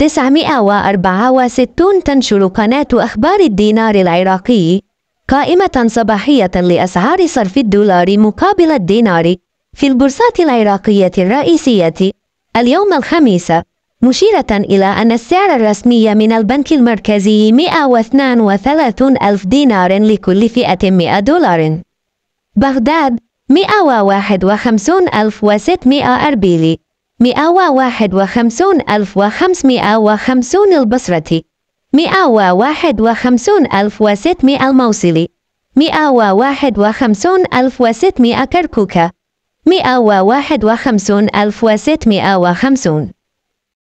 964 تنشر قناة أخبار الدينار العراقي قائمة صباحية لأسعار صرف الدولار مقابل الدينار في البورصات العراقية الرئيسية اليوم الخميس مشيرة إلى أن السعر الرسمي من البنك المركزي 132 ألف دينار لكل فئة 100 دولار بغداد 151 ألف أربيلي 151550 البصرتي 151600 الموصلي 151600 كركوكا 151650